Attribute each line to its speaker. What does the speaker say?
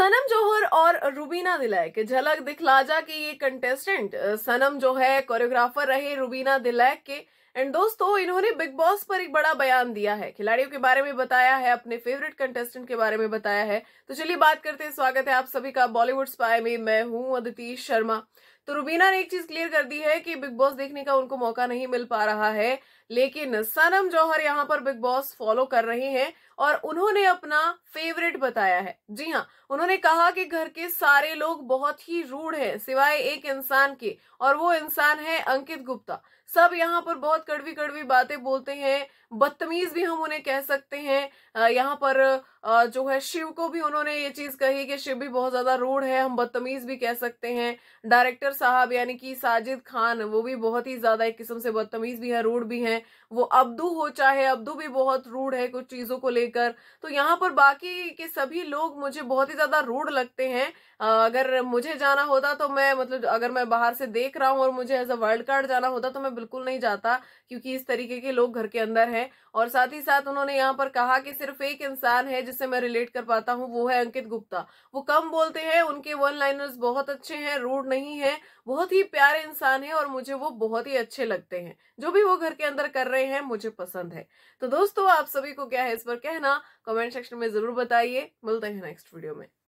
Speaker 1: सनम जौहर और रुबीना दिलैक के झलक दिखला जा के ये कंटेस्टेंट सनम जो है कोरियोग्राफर रहे रुबीना दिलैक के एंड दोस्तों इन्होंने बिग बॉस पर एक बड़ा बयान दिया है खिलाड़ियों के बारे में बताया है अपने फेवरेट कंटेस्टेंट के बारे में बताया है तो चलिए बात करते हैं स्वागत है आप सभी का बॉलीवुड स्पाई में मैं हूं अदिति शर्मा तो रुबीना ने एक चीज क्लियर कर दी है कि बिग बॉस देखने का उनको मौका नहीं मिल पा रहा है लेकिन सनम जौहर यहाँ पर बिग बॉस फॉलो कर रहे हैं और उन्होंने अपना फेवरेट बताया है जी हाँ उन्होंने कहा कि घर के सारे लोग बहुत ही रूढ़ हैं सिवाय एक इंसान के और वो इंसान है अंकित गुप्ता सब यहाँ पर बहुत कड़वी कड़वी बातें बोलते हैं बदतमीज भी हम उन्हें कह सकते हैं यहाँ पर जो है शिव को भी उन्होंने ये चीज कही कि शिव भी बहुत ज्यादा रूढ़ है हम बदतमीज भी कह सकते हैं डायरेक्टर साहब यानी कि साजिद खान वो भी बहुत ही ज्यादा एक किस्म से बदतमीज भी है रूढ़ भी है वो अब्दू हो चाहे अब्दू भी बहुत रूढ़ है कुछ चीजों को लेकर तो यहाँ पर बाकी के सभी लोग मुझे बहुत ही ज्यादा रूढ़ लगते हैं अगर मुझे जाना होता तो मैं मतलब अगर मैं बाहर से देख रहा हूँ और मुझे एज अ वर्ल्ड कार्ड जाना होता तो मैं बिल्कुल नहीं जाता क्योंकि इस तरीके के लोग घर के अंदर हैं और साथ ही साथ उन्होंने यहाँ पर कहा कि सिर्फ एक इंसान है जिससे मैं रिलेट कर पाता हूँ वो है अंकित गुप्ता वो कम बोलते हैं उनके वन लाइनर्स बहुत अच्छे हैं रूड नहीं है बहुत ही प्यारे इंसान है और मुझे वो बहुत ही अच्छे लगते हैं जो भी वो घर के अंदर कर रहे हैं मुझे पसंद है तो दोस्तों आप सभी को क्या है इस पर कहना कमेंट सेक्शन में जरूर बताइए मिलते हैं नेक्स्ट वीडियो में